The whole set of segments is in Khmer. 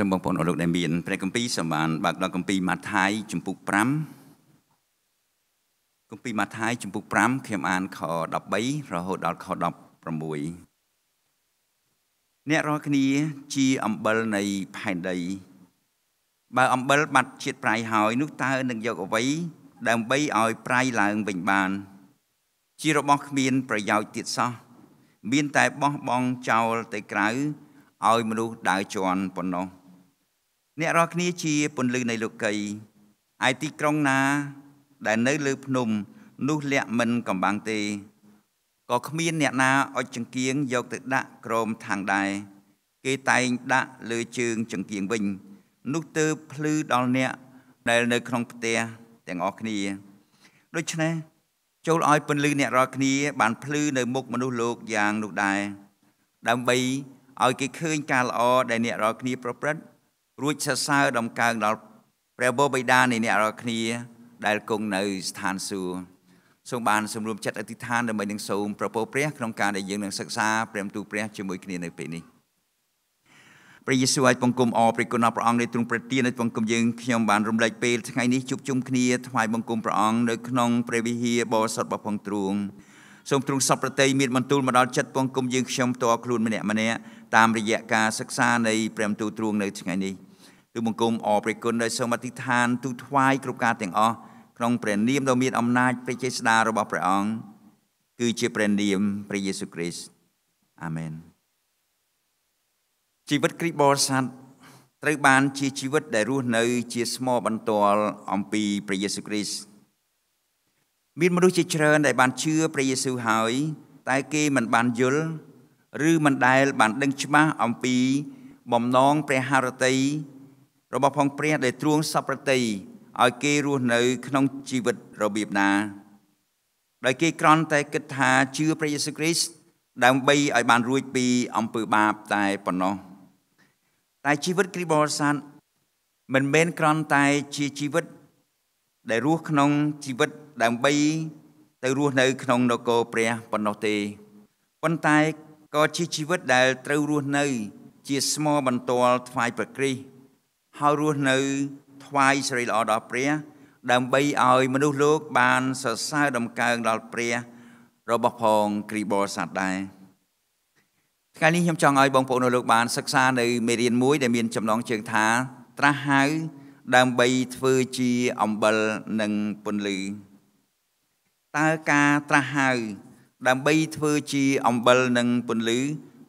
សូមបងប្អូនអរលោកដែលមានព្រះគម្ពីរសូមបានបើកដល់គម្ពីរម៉ាថាយជំពូក5គម្ពីរម៉ាថាយជំពូក5ខ្ញុំអានខ13រហូតដល់ខ16អ្នករាល់គ្នាជាអំបិលនៃផែនដី បើអំបិលបាត់ជាតិប្រៃហើយ នោះតើនឹងយកអ្វីដើម្បីឲ្យ ប្រៃឡើងវិញបាន ជារបស់គ្មាន ប្រយោជន៍ទៀតសោះមានតែបោះបង់ចោលទៅក្រៅឲ្យមនុស្សដើរជន់ប៉ុណ្ណោះអ្នករាល់គ្នាជាពន្លឺនៃលោកីឯទីក្រុងណា ដែលនៅលើភ្នំនោះលាក់មិនកំបាំងទេក៏គ្មាន អ្នកណាអុចចង្គៀងយកទៅដាក់ក្រោមທາງដែរគេតែងដាក់លើជើងចង្គៀងវិញ នោះទើបភ្លឺដល់អ្នក ដែលនៅក្នុងផ្ទះទាំងអស់គ្នាដូច្នេះចូលឲ្យពន្លឺអ្នករាល់គ្នាបានភ្លឺនៅមុខមនុស្សលោកយ៉ាងនោះដែរដើម្បីឲ្យគេឃើញការល្អដែលអ្នករាល់គ្នាប្រព្រឹត្តរួចសរសើរដំកើងដល់ព្រះបបិតានៃអ្នករាល់គ្នា ដែលគង់នៅ ស្ថានសួគ៌សូមបាន សម្រួមចិត្តអធិដ្ឋានដើម្បីនឹងសូមប្រពោព្រះក្នុងការដែលយើងនឹងសិក្សាព្រមទូព្រះជាមួយគ្នានៅពេលនេះព្រះយេស៊ូវអាចបង្គំអរព្រះគុណព្រះអង្គនៃទ្រង់ប្រទានឲ្យបង្គំយើងខ្ញុំបានរំលែកពេលថ្ងៃនេះជួបជុំគ្នាថ្វាយបង្គំព្រះអង្គនៅក្នុងព្រះវិហារបរិសុទ្ធរបស់ផងទ្រង់សូមទ្រង់សពប្រតិមានបន្ទូលមកដល់ចិត្តបង្គំយើងខ្ញុំផ្ទាល់ខ្លួនម្នាក់ម្នាក់តាមរយៈការសិក្សានៃព្រះមន្ទូលទ្រង់នៅថ្ងៃនេះឬបង្គំអរព្រះគុណដោយសូមអធិដ្ឋានទូថ្វាយគ្រប់ការទាំងអស់ក្នុងព្រះនាមដ៏មានអំណាចព្រះចេស្តារបស់ព្រះអង្គគឺជាព្រះនាមព្រះយេស៊ូវគ្រីស្ទអាមែនជីវិតគ្រីស្ទបរិស័ទត្រូវបានជាជីវិតដែលរស់នៅ ជា ស្មោបន្ទាល់អំពីព្រះយេស៊ូវគ្រីស្ទមានមនុស្សជាច្រើនដែល បានជឿព្រះយេស៊ូវហើយតែគេមិនបានយល់ឬមិនដែល បានដឹងច្បាស់អំពីបំណងព្រះハរតីរបស់ផងព្រះដែលទ្រង់សពប្រតិឲ្យគេរស់នៅក្នុងជីវិតរបៀបណាដោយគេក្រន់តែគិតថាជឿព្រះយេស៊ូវគ្រីស្ទដើម្បីឲ្យបានរួចពីអំពើបាបតែប៉ុណ្ណោះតែជីវិតគ្រីស្ទបរិស័ទមិនមែនក្រន់តែជាជីវិតដែលរស់ក្នុងជីវិតដើម្បីទៅរស់នៅក្នុងនគរព្រះប៉ុណ្ណោះទេប៉ុន្តែក៏ជាជីវិតដែលត្រូវរស់នៅជាស្មោបន្ទាល់ថ្វាយព្រះគ្រីស្ទហើយរស់នៅ ថ្វាយសិរីល្អដល់ព្រះដើម្បីឲ្យមនុស្សលោកបានសរសើរដំកើងដល់ព្រះរបស់ផងគ្រីបស័តដែរថ្ងៃនេះខ្ញុំចង់ឲ្យបងប្អូនលោកបានសិក្សានៅមេរៀនមួយដែលមានចំណងជើងថា ត្រាស់ហៅដើម្បីធ្វើជាអំបិលនិងពន្លឺតើការត្រាស់ហៅដើម្បីធ្វើជាអំបិលនិងពន្លឺ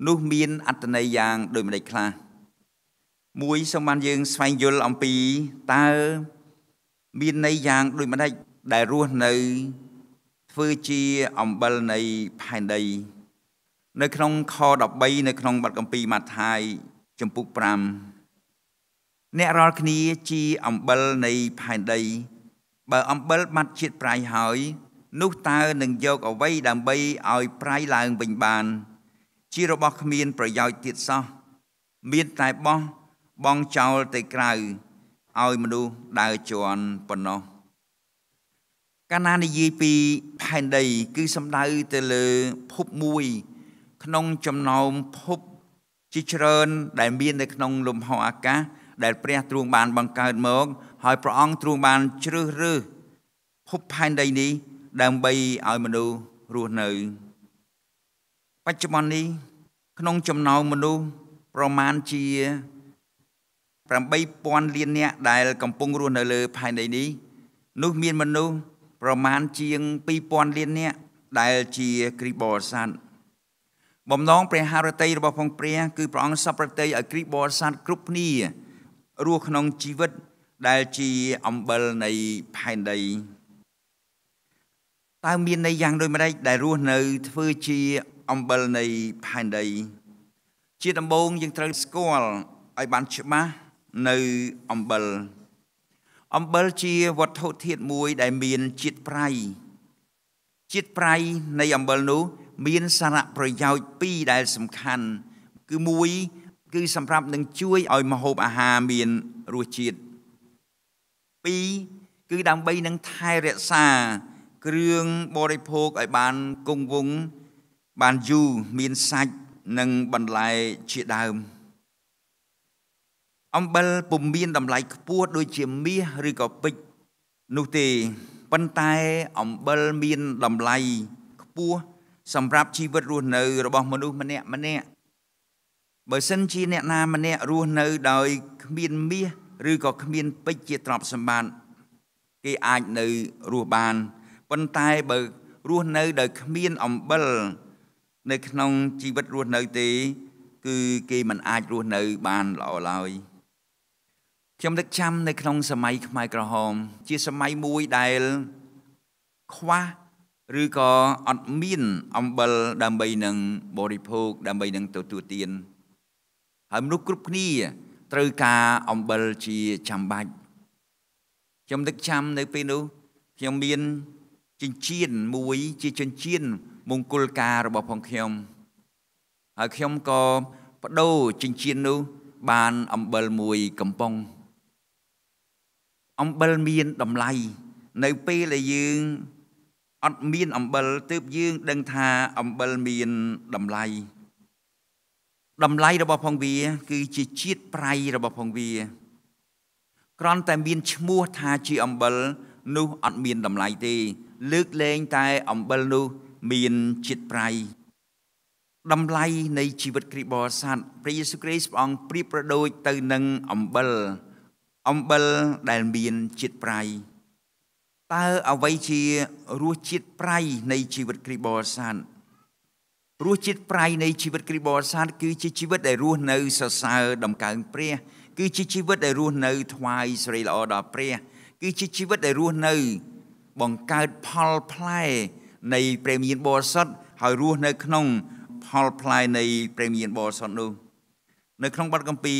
នោះមានអត្តន័យយ៉ាងដូចម្តេចខ្លះមួយសូមបានយើងស្វែងយល់អំពីតើមានន័យយ៉ាងដូចម្ដេចដែលរស់នៅធ្វើជាអំបិលនៃផែនដី នៅ ក្នុងខ13នៅក្នុងបទកម្ពីម៉ាថាយចំពុក5អ្នករាល់គ្នាជាអំបិលនៃផែនដី បើអំបិលបាត់ជាតិប្រៃហើយ នោះតើនឹងយកអ្វីដើម្បីឲ្យប្រៃឡើងវិញបាន ជារបស់គ្មាន ប្រយោជន៍ទៀតសោះមានតែបោះបងចោលទៅក្រៅឲ្យមនុស្សដើរជន់ប៉ុណ្ណោះកាលណានិយាយពីផែនដី គឺសំដៅទៅលើភពមួយ ក្នុងចំណោមភពជាច្រើនដែលមាននៅក្នុងលំហអាកាសដែលព្រះទ្រង់បានបង្កើតមកហើយព្រះអង្គទ្រង់បាន ជ្រើសរើសភពផែនដីនេះដើម្បីឲ្យមនុស្សរស់នៅ បច្ចុប្បន្ននេះក្នុងចំណោមមនុស្សប្រមាណជា8000លាននាក់ដែលកំពុងរស់នៅលើផែនដីនេះ នោះមានមនុស្សប្រមាណជាង2000លាននាក់ដែលជាគ្រីស្ទបរិស័ទបំណងព្រះハរតីរបស់ផងព្រះគឺព្រះអង្គសពប្រតីឲ្យគ្រីស្ទបរិស័ទគ្រប់គ្នារស់ក្នុងជីវិតដែលជាអំបិលនៃផែនដីតើមានន័យយ៉ាងដូចម្តេចដែលរស់នៅធ្វើជាអំបិលនៃផែនដីជាដំបូងយើងត្រូវស្គាល់ឲ្យបានច្បាស់នៅអំបិលអំបិលជាវត្ថុធាតុមួយដែលមានជាតិប្រៃជាតិប្រៃនៃអំបិលនោះ មានសារៈប្រយោជន៍ពីរដែលសំខាន់គឺមួយគឺសម្រាប់នឹងជួយឲ្យម្ហូបអាហារមានរសជាតិពីរគឺដើម្បីនឹងថែរក្សា គ្រឿងបរិភោគឲ្យបានគង់វង្សបានយូរមានសាច់និងបន្លែជាដើម។អំបិលពុំមានតម្លៃខ្ពស់ដូចជាមាសឬក៏ពេជ្រនោះទេប៉ុន្តែអំបិលមានតម្លៃខ្ពស់សម្រាប់ជីវិតរស់នៅ របស់មនុស្សម្នាក់ម្នាក់បើសិនជាអ្នកណាម្នាក់រស់នៅដោយគ្មានមាសឬក៏គ្មាន ពេជ្រជាទ្រព្យសម្បត្តិគេអាចនៅរស់បានប៉ុន្តែបើរស់នៅដោយគ្មានអំបិលនៅក្នុងជីវិតរស់នៅទេ គឺគេមិនអាចរស់នៅបានល្អឡើយ។ខ្ញុំនឹកចាំនៅក្នុងសម័យខ្មែរក្រហមជាសម័យមួយដែលខ្វះឬក៏អត់មានអំបិលដើម្បីនឹងបរិភោគដើម្បីនឹងទទួលទាន ហើយមនុស្សគ្រប់គ្នាត្រូវការអំបិលជាចាំបាច់ខ្ញុំនឹកចាំនៅពេលនោះខ្ញុំមានចិញ្ចៀនមួយជាចិញ្ចៀនមង្គលការរបស់ផងខ្ញុំហើយខ្ញុំក៏បដូរចិញ្ចៀននោះ បានអំបិលមួយកំប៉ុងអំបិលមានតម្លៃនៅពេលដែលយើងអត់មានអំបិលទើបយើងដឹងថាអំបិលមានតម្លៃតម្លៃរបស់ផងវា គឺជាជាតិប្រៃរបស់ផងវាគ្រាន់តែមានឈ្មោះថាជាអំបិលនោះអត់មានតម្លៃទេ លើកលែងតែអំបិលនោះមានជាតិប្រៃតម្លៃនៃជីវិតគ្រីស្ទបរិស័ទព្រះយេស៊ូវគ្រីស្ទព្រះអង្គប្រៀបប្រដូចទៅនឹងអំបិលអំបិលដែលមានជាតិប្រៃតើអ្វីជារសជាតិប្រៃនៃជីវិតគ្រីស្ទបរិស័ទរសជាតិប្រៃនៃជីវិតគ្រីស្ទបរិស័ទគឺជាជីវិតដែលរស់នៅសរសើរដំកើងព្រះ គឺជាជីវិតដែលរស់នៅថ្វាយសេរីល្អដល់ព្រះគឺជាជីវិតដែលរស់នៅបង្កើតផលផ្លែ នៃព្រះមានបរិសុទ្ធហើយរស់នៅ ក្នុង ផលផ្លែនៃ ព្រះមានបរិសុទ្ធនោះ នៅក្នុងបទគម្ពីរ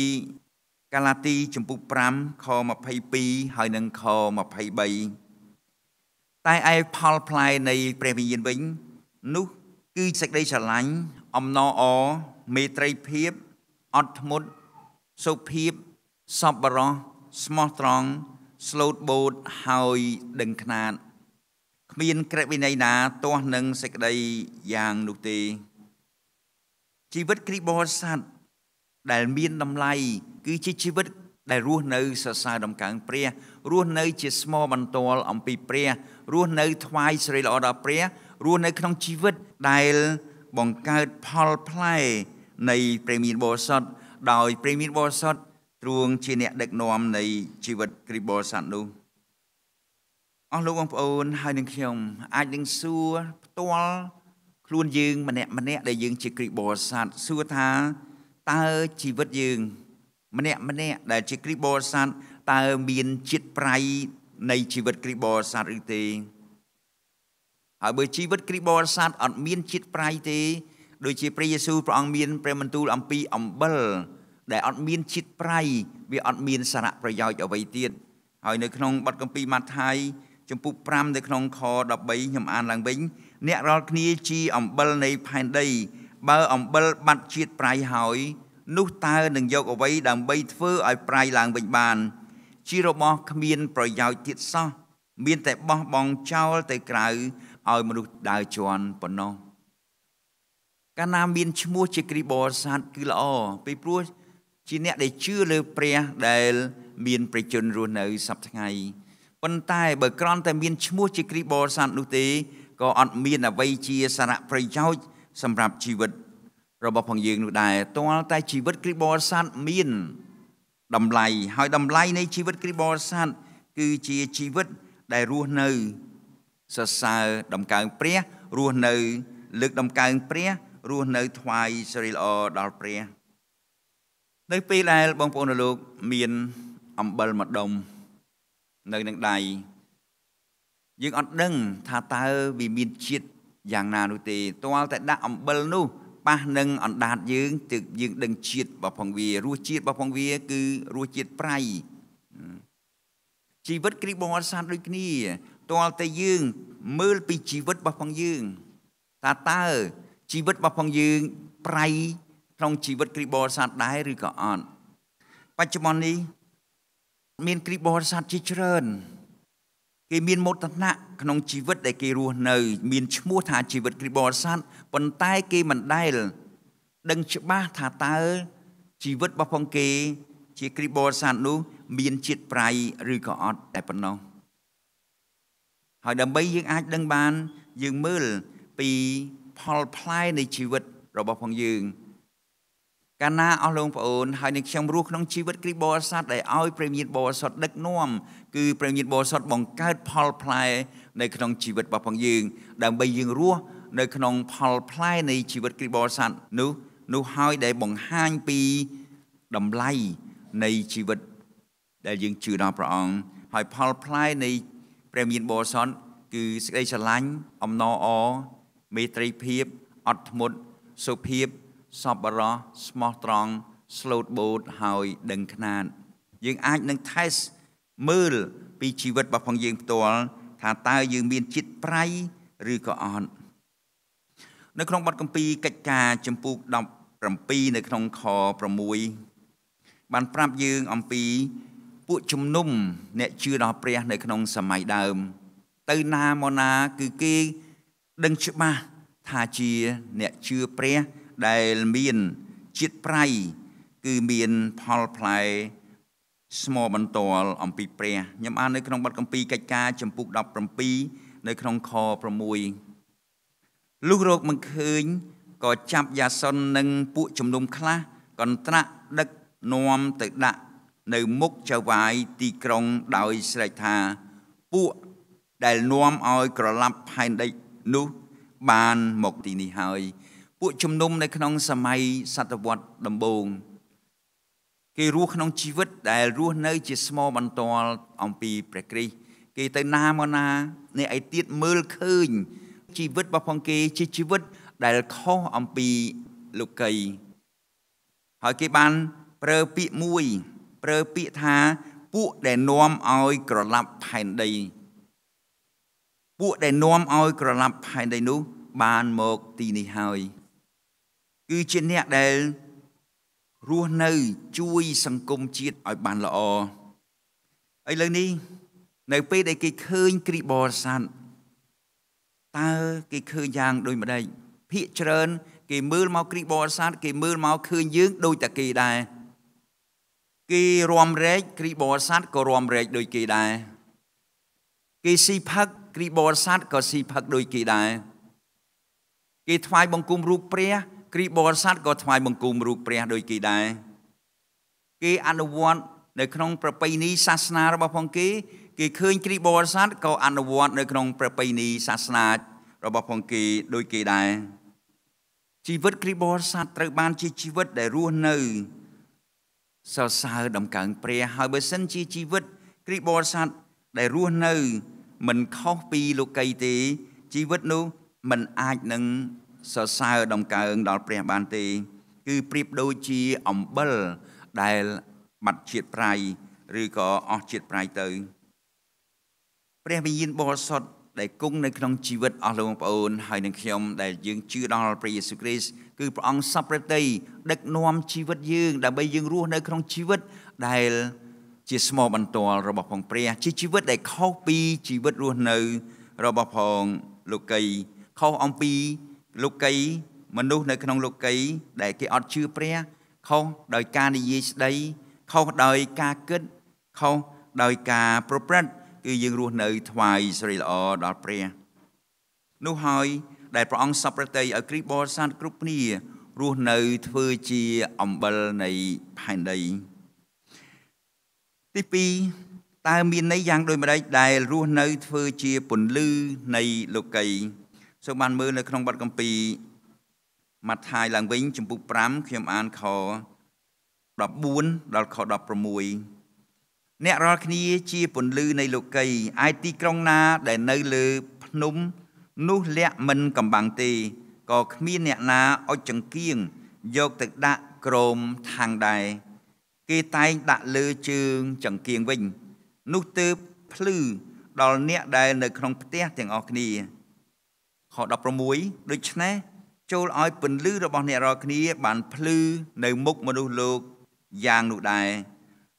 កាឡាទីចំពុ5ខ22ហើយនិងខ23តែឯផលផ្លែនៃព្រះវិញ្ញាណវិញ នោះគឺសេចក្តីស្រឡាញ់អំណរអមេត្រីភាពអត់ធ្មត់សុភាពសប្បុរសស្មោះត្រង់ស្លូតបូតហើយដឹងខ្នាតគ្មាន ក្រឹតវិន័យណាទាស់នឹងសេចក្តីយ៉ាងនោះទេជីវិតគ្រីស្ទបរិស័ទដែលមានតម្លៃគឺជាជីវិតដែលរស់នៅសរសើរដំកើងព្រះរស់នៅ ជាស្មោបន្ទាល់អំពីព្រះរស់នៅថ្វាយសិរីល្អដល់ព្រះរស់នៅក្នុងជីវិតដែលបង្កើតផលផ្លែនៃព្រះមានបរិសុទ្ធដោយព្រះមានបរិសុទ្ធទ្រង់ជាអ្នកដឹកនាំនៃជីវិតគ្រីស្ទបរិស័ទនោះអស់លោកបងប្អូនហើយនឹងខ្ញុំអាចនឹងសួរផ្ទាល់ខ្លួនយើងម្នាក់ម្នាក់ដែលយើងជាគ្រីស្ទបរិស័ទសួរថាតើជីវិតយើង ម្នាក់ម្នាក់ដែល ជាគ្រីស្ទបរិស័ទតើមានជាតិប្រៃនៃជីវិតគ្រីស្ទបរិស័ទឬទេហើយបើជីវិតគ្រីស្ទបរិស័ទអត់មានជាតិប្រៃទេ ដូចជាព្រះយេស៊ូវព្រះអង្គមាន ព្រះបន្ទូល អំពីអំបិលដែលអត់មានជាតិប្រៃវាអត់មានសារៈប្រយោជន៍អ្វីទៀតហើយ នៅក្នុងបទគម្ពីរម៉ាថាយចំពុក5នៅក្នុងខ13ខ្ញុំអានឡើងវិញអ្នករាល់គ្នាជាអំបិលនៃផែនដីបើអំបិលបាត់ជាតិប្រៃហើយ នោះតើនឹងយកអ្វីដើម្បីធ្វើឲ្យប្រៃឡើងវិញបានជារបស់គ្មានប្រយោជន៍ទៀតសោះមានតែបោះបង់ចោលទៅក្រៅឲ្យមនុស្សដើរជន់ប៉ុណ្ណោះកាលណាមានឈ្មោះជាគ្រីបរសាទគឺល្អពីព្រោះជាអ្នកដែលជឿលើព្រះដែលមានប្រជញ្ញរស់នៅសប្ថ្ងៃប៉ុន្តែបើក្រន់តែមានឈ្មោះជាគ្រីបរសាទនោះទេក៏អត់មានអ្វីជាសារៈប្រយោជន៍សម្រាប់ជីវិត របស់ផងយើងនោះដែរទាល់តែ ជីវិតគ្រីស្ទបរិស័ទមានតម្លៃហើយតម្លៃនៃជីវិតគ្រីស្ទបរិស័ទគឺជាជីវិតដែលរស់នៅសរសើរដំកើងព្រះរស់នៅ លើកដំកើងព្រះរស់នៅថ្វាយសិរីល្អដល់ព្រះនៅពេលដែលបងប្អូនលោកមានអំបិលមួយដុំនៅនឹងដៃយើងអត់ដឹងថាតើវាមានជាតិយ៉ាងណានោះទេទាល់តែដាក់អំបិលនោះប៉ះនឹងអណ្ដាតយើងទើបយើងដឹងជាតិរបស់ផងវារសជាតិរបស់ផងវា គឺរសជាតិប្រៃជីវិតគ្រីស្ទបរិស័ទដូចគ្នាទាល់តែយើងមើលពីជីវិតរបស់ផងយើងថាតើជីវិតរបស់ផងយើងប្រៃក្នុងជីវិតគ្រីស្ទបរិស័ទដែរឬក៏អត់បច្ចុប្បន្ននេះមានគ្រីស្ទបរិស័ទជាច្រើនគេមានមោទនៈក្នុងជីវិតដែលគេរស់នៅមានឈ្មោះថាជីវិតគ្រីស្ទបរិស័ទប៉ុន្តែគេមិនដែលដឹងច្បាស់ថាតើជីវិតរបស់ផងគេ ជាគ្រីស្ទបរិស័ទនោះ មានជាតិប្រៃឬក៏អត់តែប៉ុណ្ណោះហើយដើម្បីយើងអាចដឹងបានយើងមើលពីផលផ្លែនៃជីវិតរបស់ផងយើងកាលណាអស់លោកប្អូនហើយនឹងខ្ញុំរស់ក្នុងជីវិតគ្រីស្ទបរិស័ទដែលឲ្យព្រះញាតបរិស័ទដឹកនាំគឺព្រះញាតបរិស័ទបង្កើតផលផ្លែនៅក្នុងជីវិតរបស់ផងយើងដើម្បីយើងរស់នៅក្នុង ផលផ្លែនៃជីវិតគ្រីស្ទបរិស័ទនោះនោះហើយដែលបង្ហាញពីតម្លៃនៃជីវិត ដែលយើងជឿដល់ព្រះអង្គហើយផលផ្លែនៃព្រះមានបរិសុទ្ធគឺសេចក្តីស្រឡាញ់អំណរអមេត្រីភាពអត់ធ្មត់សុភាពសប្បុរសស្មោះត្រង់ស្លូតបូតហើយដឹងខ្នាតយើងអាចនឹងថេសមើល ពីជីវិតរបស់ផងយើងផ្ទាល់ថាតើយើងមានចិត្តប្រៃឬក៏អត់នៅក្នុងបទកម្ពីកិច្ចការចម្ពោះ17នៅក្នុងខ6បានប្រាប់យើងអំពី ពួកជំនុំ អ្នកជឿដល់ព្រះនៅក្នុងសម័យដើម ទៅណាមកណាគឺគេដឹងច្បាស់ថាជា អ្នកជឿព្រះដែលមានជាតិប្រៃគឺមានផលផ្លែស្មោបន្ទាល់អំពីព្រះខ្ញុំអាននៅក្នុងបទកម្ពីកិច្ចការចំពុក17នៅក្នុងខ6លុះរោគមិនឃើញក៏ចាប់យ៉ាសុននិងពួកជំនុំខ្លះកន្ត្រាក់ដឹកនាំទៅដាក់ នៅមុខចៅវាយទីក្រុងដោយស្រេចថា ពួកដែលនាំឲ្យក្រឡាប់ផែនដីនោះបានមកទីនេះហើយពួកជំនុំនៅក្នុងសម័យសតវត្សដំបូងគេរស់ក្នុងជីវិត ដែលរស់នៅ ជាស្មោបន្ទាល់អំពីព្រះគ្រីស្ទគេទៅណាមកណាអ្នកឯទៀតមើលឃើញជីវិតរបស់ផងគេជាជីវិត ដែលខុសអំពីលោកីហើយគេបាន ប្រើពាក្យមួយប្រើពាក្យថាពួកដែលនាំឲ្យក្រឡាប់ផែនដី ពួកដែលនាំឲ្យ ក្រឡាប់ផែនដីនោះ បានមកទីនេះហើយគឺជាអ្នកដែលរស់នៅជួយសង្គមជាតិឲ្យបានល្អឥឡូវនេះនៅពេលដែលគេឃើញគ្រីបរស័ន្ទតើគេឃើញយ៉ាងដូចម្ដេចភាកច្រើនគេមើលមកគ្រីបរស័ន្ទគេមើលមកឃើញយើងដូចតែគេដែរគេរំរែកគ្រីបរស័ន្ទក៏រំរែកដូចគេដែរគេស៊ីផឹកគ្រីបរស័ន្ទក៏ស៊ីផឹកដូចគេដែរគេថ្វាយបង្គំរូបព្រះគ្រីបរិស័ទក៏ថ្វាយបង្គំរូបព្រះដូចគេដែរគេអនុវត្ត នៅក្នុង ប្រពៃណីសាសនារបស់ផងគេ គេឃើញគ្រីបរិស័ទក៏អនុវត្ត នៅ ក្នុងប្រពៃណីសាសនារបស់ផងគេដូចគេដែរជីវិតគ្រីបរិស័ទត្រូវបាន ជាជីវិតដែលរស់នៅសរសើរដំកើងព្រះហើយបើសិនជាជីវិតគ្រីបរិស័ទដែលរស់នៅ មិនខុសពីលោកីទេ ជីវិតនោះមិនអាចនឹងសរសើរដំកើងដល់ព្រះបានទេគឺប្រៀបដូចជាអំបិលដែលបាត់ជាតិប្រៃឬក៏អស់ជាតិប្រៃទៅព្រះវិញ្ញាណបរិសុទ្ធដែលគង់នៅក្នុងជីវិតអស់លោកបងប្អូន ហើយនឹងខ្ញុំដែលយើងជឿដល់ព្រះយេស៊ូវគ្រីស្ទគឺព្រះអង្គសពព្រះតីដឹកនាំជីវិតយើងដើម្បីយើងរស់នៅក្នុងជីវិតដែល ជាស្មោបន្ទាល់របស់ផងព្រះជាជីវិតដែលខុសពី ជីវិតរស់នៅ របស់ផងលោកីខុសអំពីលោកីមនុស្សនៅក្នុងលោកីដែលគេអត់ជឿព្រះខុសដោយការនិយាយស្ដីខុសដោយការគិតខុសដោយការប្រព្រឹត្តគឺយើងរស់នៅ ថ្វាយសិរីល្អដល់ព្រះនោះហើយ ដែលព្រះអង្គសពប្រតិឲ្យគ្រីស្ទបរិស័ទគ្រប់គ្នារស់នៅធ្វើជាអំបិលនៃផែនដីទី2តើមានន័យយ៉ាងដូចម្ដេចដែលរស់នៅធ្វើជាពន្លឺនៃលោកីយ៍សូមបានមើលនៅក្នុងបទកម្ពីម៉ាថាយឡើងវិញ ចំពុក5ខ្ញុំអានខ14ដល់ខ16អ្នករាល់គ្នាជាពន្លឺនៃលោកីឯទីក្រុងណា ដែលនៅលើភ្នំ នោះលាក់មិនកំបាំងទេក៏គ្មានអ្នកណាអុចចង្គៀងយកទៅដាក់ក្រោមថាំងដែរគេតែងដាក់លើជើងចង្គៀងវិញ នោះទើបភ្លឺដល់អ្នកដែលនៅក្នុងផ្ទះទាំងអស់គ្នាខ16ដូច្នេះចូលឲ្យពន្លឺរបស់អ្នករាល់គ្នាបានភ្លឺនៅមុខមនុស្សលោកយ៉ាងនោះដែរ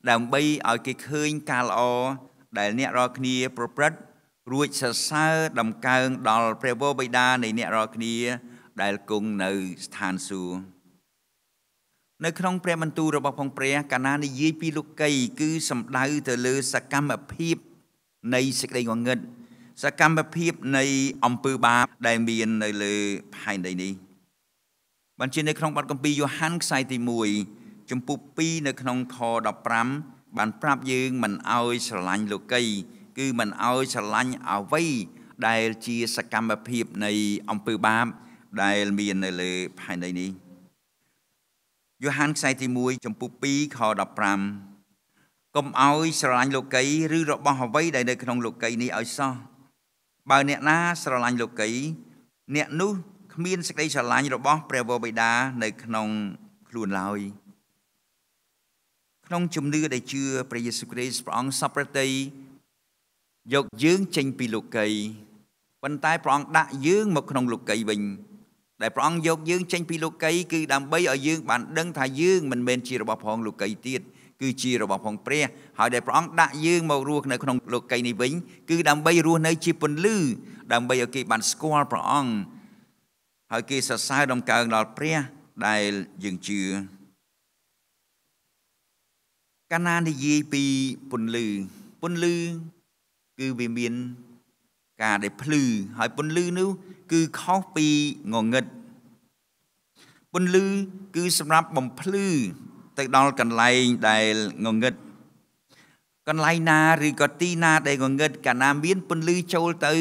ដើម្បីឲ្យគេឃើញការល្អដែលអ្នករាល់គ្នាប្រព្រឹត្តរួចសរសើរដំកើងដល់ព្រះវរបិតានៃអ្នករាល់គ្នា ដែលគង់នៅស្ថានសួគ៌នៅក្នុងព្រះបន្ទូលរបស់ផងព្រះកាណានិយាយពីលោកីគឺសំដៅទៅលើសកម្មភាពនៃសេចក្តីងងឹតសកម្មភាពនៃអំពើបាប ដែលមាននៅលើផែនដីនេះបានជានៅក្នុងបទគម្ពីរយ៉ូហានខ្សែទី1ចំពុះ2នៅ ក្នុងខ15បានប្រាប់យើង មិនអោយស្រឡាញ់លោកី គឺមិនអោយស្រឡាញ់អ្វី ដែលជាសកម្មភាពនៃអំពើបាប ដែលមាននៅលើផែនដីនេះយ៉ូហានខ្សែទី1ចំពុះ2ខ15កុំអោយស្រឡាញ់លោកីឬរបស់អ្វីដែលនៅក្នុងលោកីនេះឲ្យសោះបើអ្នកណាស្រឡាញ់លោកីអ្នកនោះគ្មានសេចក្តីស្រឡាញ់របស់ព្រះវរបិតានៅ ក្នុង ខ្លួនឡើយក្នុងជំនឿដែលជឿព្រះយេស៊ូវគ្រីស្ទព្រះអង្គសព្វប្រតិយកយើងចេញពីលោកីប៉ុន្តែព្រះអង្គដាក់យើងមកក្នុងលោកីវិញដែលព្រះអង្គយកយើង ចេញពីលោកីគឺដើម្បីឲ្យយើងបានដឹងថាយើងមិនមែនជារបស់ផងលោកីទៀតគឺជារបស់ផងព្រះហើយដែលព្រះអង្គដាក់យើងមករស់នៅក្នុងលោកីនេះវិញគឺដើម្បីរស់នៅជាពន្លឺដើម្បីឲ្យគេបានស្គាល់ព្រះអង្គហើយគេសរសើរដំកើងដល់ព្រះដែលយើងជឿកាលណានិយាយពីពន្លឺពន្លឺគឺវាមាន ការដែលភ្លឺហើយពន្លឺនោះគឺខុសពីងងឹតពន្លឺគឺសម្រាប់បំភ្លឺទៅដល់កន្លែងដែលងងឹតកន្លែងណាឬក៏ទីណាដែលងងឹតកាលណាមានពន្លឺចូលទៅ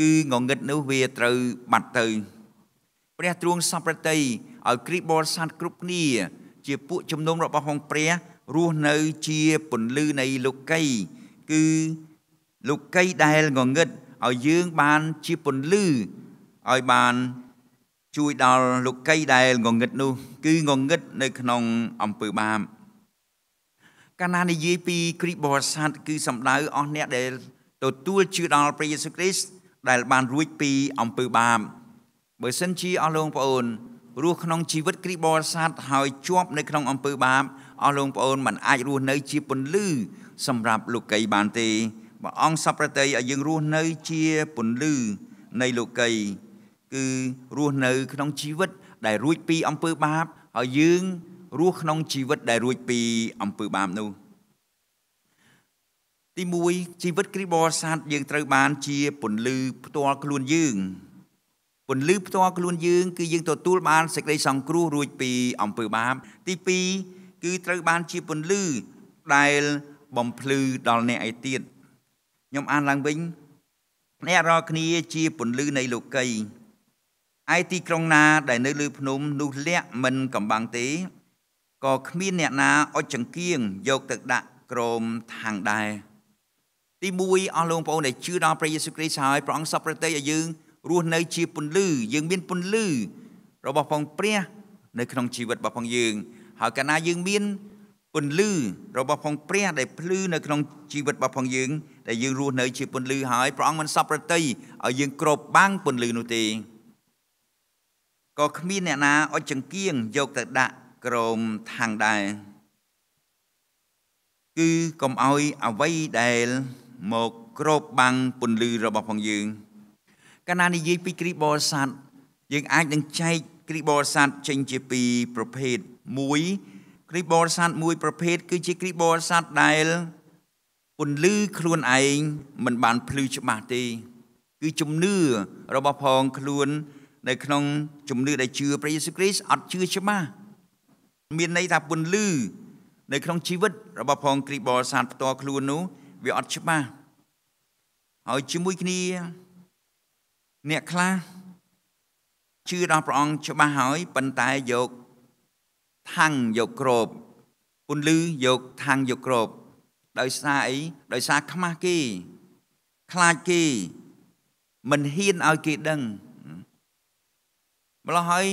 គឺងងឹតនោះវាត្រូវបាត់ទៅព្រះទ្រង់សព្វប្រតិឲ្យគ្រីបលសាទគ្រប់គ្នា ជាពួកជំនុំរបស់ផងព្រះរស់នៅជាពន្លឺនៃលោកីគឺលោកីដែលងងឹតឲ្យយើងបានជាពន្លឺឲ្យបានជួយដល់លោកកៃដែលងងឹតនោះគឺងងឹតនៅក្នុងអំពើបាបកាលណានិយាយពីគ្រីស្ទបរិស័ទគឺសំដៅអស់អ្នកដែលទទួលជឿដល់ព្រះយេស៊ូវគ្រីស្ទដែលបានរួចពីអំពើបាបបើសិនជាអស់លោកប្អូនរស់ក្នុងជីវិតគ្រីស្ទបរិស័ទហើយជាប់នៅក្នុងអំពើបាបអស់លោកប្អូនមិនអាចរស់នៅជាពន្លឺសម្រាប់លោកីបានទេបើអង្គសពប្រតិឲ្យយើងរស់នៅជាពន្លឺ នៃលោកីគឺរស់នៅ ក្នុងជីវិតដែលរួចពីអំពើបាបហើយយើងរស់ក្នុងជីវិតដែលរួចពីអំពើបាបនោះទី1ជីវិតគ្រីស្ទបរិស័ទយើងត្រូវបាន ជាពន្លឺផ្ទាល់ខ្លួនយើងពន្លឺផ្ទាល់ខ្លួនយើង គឺយើងទទួលបានសេចក្តីសង្គ្រោះរួចពីអំពើបាប ទី2គឺត្រូវបានជាពន្លឺដែលបំភ្លឺដល់អ្នកឯទៀតខ្ញុំអានឡើងវិញអ្នករាល់គ្នាជាពន្លឺនៃលោកីឯទីក្រុងណាដែលនៅលើភ្នំនោះលាក់មិនកំបាំងទេក៏គ្មានអ្នកណាអុចចង្គៀងយកទៅដាក់ក្រោមថាងដែរទី1អស់លោកបងប្អូនដែលជឿដល់ព្រះយេស៊ូវគ្រីស្ទហើយព្រះអង្គសពប្រតិយឲ្យយើងរស់នៅជាពន្លឺ យើងមានពន្លឺ របស់ផងព្រះនៅក្នុងជីវិតរបស់ផងយើង ហើយកាលណាយើងមានពន្លឺរបស់ផងព្រះដែលភ្លឺនៅក្នុងជីវិតរបស់ផងយើងដែលយើងរស់នៅជាពន្លឺហើយព្រះអង្គមិនសពប្រតិយឲ្យយើងគ្របបាំងពន្លឺនោះទេក៏គ្មានអ្នកណាអុចចង្គៀងយកទៅដាក់ក្រោមថាំងដែរគឺកុំឲ្យអវ័យដែល មកគ្របបាំងពន្លឺរបស់ផងយើងកាលណានិយាយពីគ្រីបរិស័ទយើង អាចនឹងចែកគ្រីបរិស័ទចេញជាពីរប្រភេទ1គ្រីបរិស័ទមួយ ប្រភេទគឺជាគ្រីបរិស័ទដែលពន្លឺខ្លួនឯងមិនបានភ្លឺច្បាស់ទេគឺជំនឿរបស់ផងខ្លួននៅក្នុងជំនឿដែលជឿព្រះយេស៊ូវគ្រីស្ទអត់ជឿច្បាស់មានន័យថាពន្លឺ នៅក្នុងជីវិតរបស់ផងគ្រីស្ទបរិស័ទផ្ទាល់ខ្លួននោះ វាអត់ច្បាស់ហើយជាមួយគ្នា អ្នកខ្លះជឿដល់ព្រះអង្គច្បាស់ហើយប៉ុន្តែយក ថាំងយកក្របពន្លឺយកថាំងយកក្រប ដោយសារអី ដោយសារខ្មាស់គេខ្លាចគេមិនហ៊ានឲ្យគេដឹងម្ល៉េះហើយ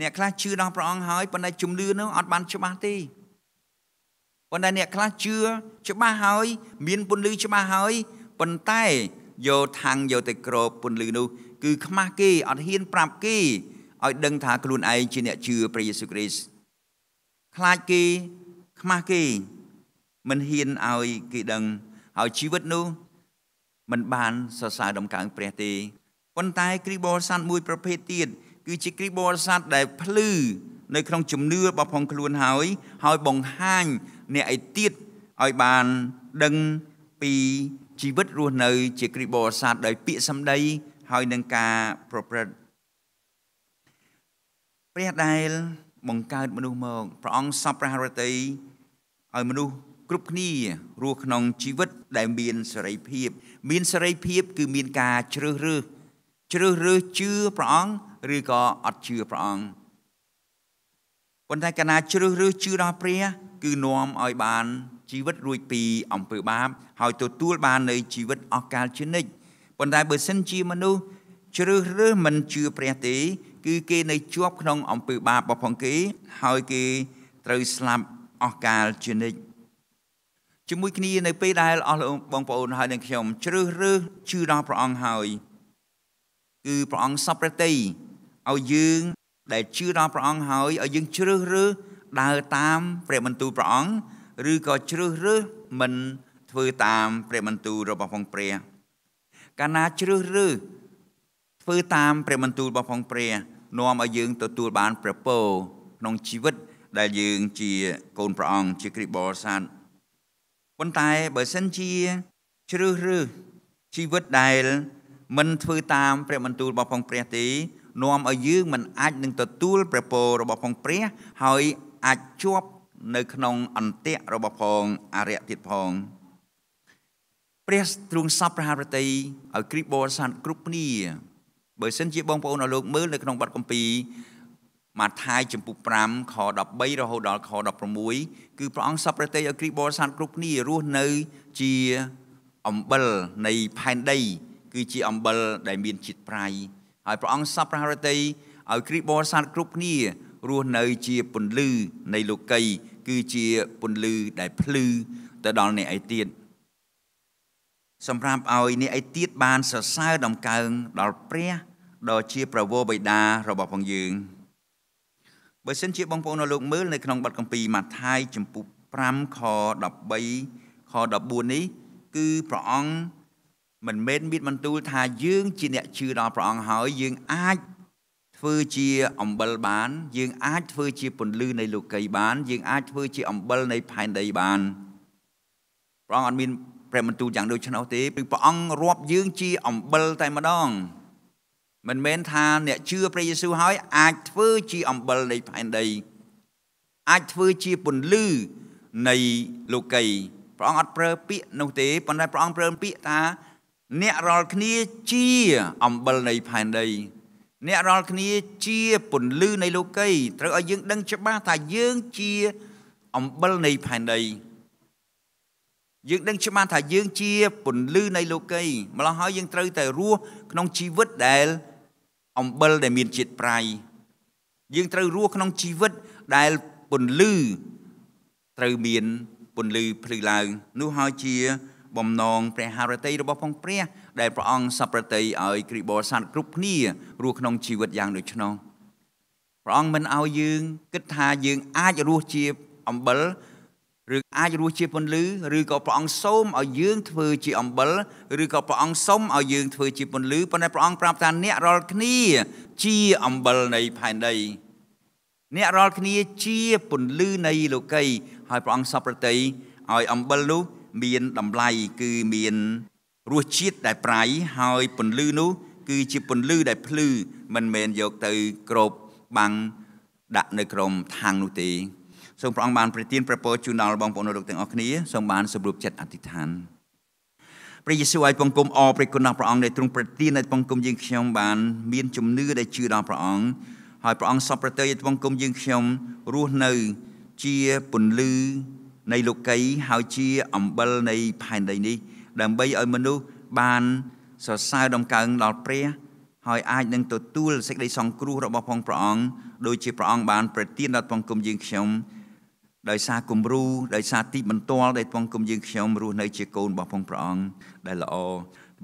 អ្នកខ្លះជឿដល់ព្រះអង្គហើយប៉ុន្តែជំនឿនោះអត់បានច្បាស់ទេប៉ុន្តែអ្នកខ្លះជឿច្បាស់ហើយ មានពន្លឺច្បាស់ហើយប៉ុន្តែយកថាំងយកទៅក្របពន្លឺនោះគឺខ្មាស់គេអត់ហ៊ានប្រាប់គេឲ្យដឹងថាខ្លួនឯងជាអ្នកជឿព្រះយេស៊ូវគ្រីស្ទខ្លាចគេខ្មាស់គេមិនហ៊ានឲ្យគេដឹងហើយជីវិតនោះមិនបានសរសើរដំកើងព្រះទេប៉ុន្តែគ្រីបលសានមួយប្រភេទទៀតគឺជាគ្រីស្ទបរិស័ទដែលភ្លឺនៅក្នុងជំនឿរបស់ផងខ្លួនហើយហើយបង្ហាញអ្នកឯទៀតឲ្យបានដឹងពីជីវិតរស់នៅ ជាគ្រីស្ទបរិស័ទដោយពាក្យសម្ដីហើយនឹងការប្រព្រឹត្តព្រះដែល បង្កើតមនុស្សមកព្រះអង្គសពព្រះハរតីឲ្យមនុស្សគ្រប់គ្នារស់ក្នុងជីវិតដែលមានសេរីភាព មានសេរីភាព គឺមានការជ្រើសរើសជ្រើសរើសជឿព្រះអង្គឬក៏អត់ជឿព្រះអង្គប៉ុន្តែកាលណាជ្រើសរើសជឿដល់ព្រះគឺនាំឲ្យបានជីវិតរួចពី អំពើបាបហើយទទួលបាននៃជីវិតអស់កលជានិច្ចប៉ុន្តែបើសិនជាមនុស្សជ្រើសរើសមិនជឿព្រះទេ គឺគេនៅជាប់ក្នុង អំពើបាបរបស់ផងគេហើយគេត្រូវស្លាប់អស់កាលជានិច្ចជាមួយគ្នានៅពេលដែលអស់លោកបងប្អូនហើយនឹងខ្ញុំជ្រើសរើសជឿដល់ព្រះអង្គហើយគឺព្រះអង្គសពព្រះតីឲ្យយើង ដែលជឿដល់ព្រះអង្គហើយឲ្យយើងជ្រើសរើសដើរតាមព្រះបន្ទូលព្រះអង្គឬក៏ជ្រើសរើសមិនធ្វើតាមព្រះបន្ទូលរបស់ផងព្រះ កាលណាជ្រើសរើសធ្វើតាមព្រះបន្ទូលរបស់ផងព្រះ នាំឲ្យយើងទទួលបានព្រះពរក្នុងជីវិត ដែលយើងជាកូនព្រះអង្គជាគ្រីស្ទបរិស័ទប៉ុន្តែបើសិនជាជ្រើសរើសជីវិតដែល មិនធ្វើតាមព្រះបន្ទូលរបស់ផងព្រះទេនាំឲ្យយើងមិនអាចនឹងទទួលព្រះពររបស់ផងព្រះហើយអាចជាប់នៅក្នុង អន្ទាក់របស់ផងអរិយទៀតផងព្រះទ្រង់សពព្រះハរតីឲ្យគ្រីបោសានគ្រប់គ្នាបើសិនជាបងប្អូនឲ្យលោកមើលនៅក្នុងបទគម្ពីរម៉ាថាយចំពុ5ខ13រហូតដល់ខ16គឺព្រះអង្គសពព្រះតីឲ្យគ្រីបោសាន គ្រប់គ្នារស់នៅ ជាអំបិលនៃផែនដី គឺជាអំបិលដែលមានជាតិប្រៃហើយព្រះអង្គសពព្រះハរតីឲ្យគ្រីស្ទបរិស័ទគ្រប់គ្នារស់នៅជាពន្លឺ នៃលោកី គឺជាពន្លឺដែលភ្លឺទៅដល់អ្នកឯទៀតសម្រាប់ឲ្យអ្នកឯទៀតបានសរសើរដំកើងដល់ព្រះដ៏ជាប្រវោបិតារបស់ផងយើងបើសិនជាបងប្អូននៅលោកមើលនៅក្នុងបទគម្ពីរម៉ាថាយចំពុះ5ខ13ខ14នេះគឺព្រះអង្គមិនមែនមានបន្ទូលថាយើង ជាអ្នកជឿដល់ព្រះអង្គហើយយើងអាចធ្វើជាអំបិលបាន យើងអាចធ្វើជាពន្លឺនៃលោកីបាន យើងអាចធ្វើជាអំបិលនៃផែនដីបានព្រះអង្គអត់មានព្រះបន្ទូលយ៉ាងដូច្នោះទេព្រោះព្រះអង្គរាប់ យើងជាអំបិលតែម្ដង មិនមែនថាអ្នកជឿព្រះយេស៊ូវហើយ អាចធ្វើជាអំបិលនៃផែនដីអាចធ្វើជាពន្លឺនៃលោកីព្រះអង្គអត់ប្រើពាក្យនោះទេប៉ុន្តែព្រះអង្គប្រើពាក្យថាអ្នករាល់គ្នាជាអំបិលនៃផែនដី អ្នករាល់គ្នាជាពន្លឺនៃលោកីត្រូវឲ្យយើងដឹងច្បាស់ថាយើងជាអំបិលនៃផែនដី យើងដឹង ច្បាស់ថាយើងជាពន្លឺនៃលោកីម្ល៉េះហើយយើងត្រូវតែរស់ក្នុងជីវិតដែលអំបិលដែលមានជាតិប្រៃយើងត្រូវរស់ក្នុងជីវិតដែលពន្លឺ ត្រូវមានពន្លឺភ្លឺឡើង នោះហើយជាបំណងព្រះハរតីរបស់ផងព្រះដែលព្រះអង្គសប្រតិឲ្យគ្រីបរស័តគ្រប់គ្នារស់ក្នុងជីវិតយ៉ាងដូច្នោះព្រះអង្គមិនឲ្យយើងគិតថាយើងអាចរស់ជាអំបិលឬអាចរស់ជាពន្លឺឬក៏ព្រះអង្គសូមឲ្យយើងធ្វើជាអំបិលឬក៏ព្រះអង្គសូមឲ្យយើងធ្វើជាពន្លឺប៉ុន្តែព្រះអង្គប្រាប់ថាអ្នករាល់គ្នាជាអំបិលនៃផែនដី អ្នករាល់គ្នាជាពន្លឺនៃលោកីហើយព្រះអង្គសពប្រតិឲ្យអំបិលនោះមានតម្លៃគឺមានរសជាតិដែលប្រៃហើយពន្លឺនោះ គឺជាពន្លឺដែលភ្លឺមិនមែនយកទៅក្របបាំងដាក់នៅ ក្រោមថាងនោះទេសូមព្រះអង្គបានប្រទានព្រះពរជូនដល់បងប្អូនលោកទាំងអស់គ្នាសូមបានសម្រួបចិត្តអធិដ្ឋានព្រះយេស៊ូវឲ្យបង្គំអរព្រះគុណដល់ព្រះអង្គដែលទ្រង់ប្រទានឲ្យបង្គំយើងខ្ញុំបានមានជំនឿដែលជឿដល់ព្រះអង្គហើយព្រះអង្គសពប្រទ័យឲ្យបង្គំយើងខ្ញុំរស់នៅជាពន្លឺនៃលោកីហើយជាអំបិលនៃផែនដីនេះ ដើម្បីឲ្យមនុស្សបានសរសើរដំកើងដល់ព្រះហើយអាចនឹងទទួលសេចក្តីសង្គ្រោះរបស់ផងព្រះអង្គដោយជាព្រះអង្គបានប្រទានដល់ផងគុំយើងខ្ញុំដោយសារគំរូដោយសារទីបន្ទាល់ដែលបងគុំយើងខ្ញុំរស់នៅជាកូនរបស់ផងព្រះអង្គដែលល្អ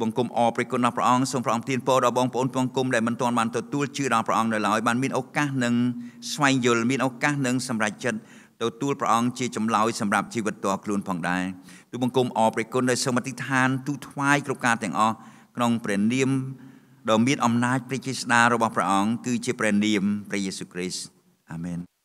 បងគុំអរព្រះគុណដល់ព្រះអង្គសូមព្រះអង្គទានពរដល់បងប្អូនបងគុំដែលមិនទាន់បានទទួលជឿដល់ព្រះអង្គនៅឡើយបានមានឱកាសនឹងស្វែងយល់មានឱកាសនឹងសម្រេចចិត្តទទួលព្រះអង្គជាចម្លើយសម្រាប់ជីវិតផ្ទាល់ខ្លួនផងដែរទូបង្គំអរព្រះគុណដែលសូមអធិដ្ឋានទូថ្វាយគ្រប់ការទាំងអស់ក្នុងព្រះនាមដ៏មានអំណាចព្រះជាស្ដារបស់ព្រះអង្គគឺជាព្រះនាមព្រះយេស៊ូវគ្រីស្ទអាមែន